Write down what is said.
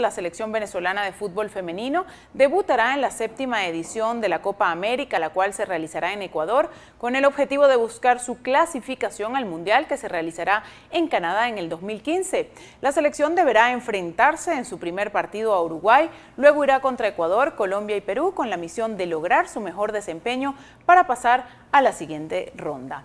la selección venezolana de fútbol femenino debutará en la séptima edición de la Copa América, la cual se realizará en Ecuador, con el objetivo de buscar su clasificación al Mundial que se realizará en Canadá en el 2015. La selección deberá enfrentarse en su primer partido a Uruguay, luego irá contra Ecuador, Colombia y Perú con la misión de lograr su mejor desempeño para pasar a la siguiente ronda.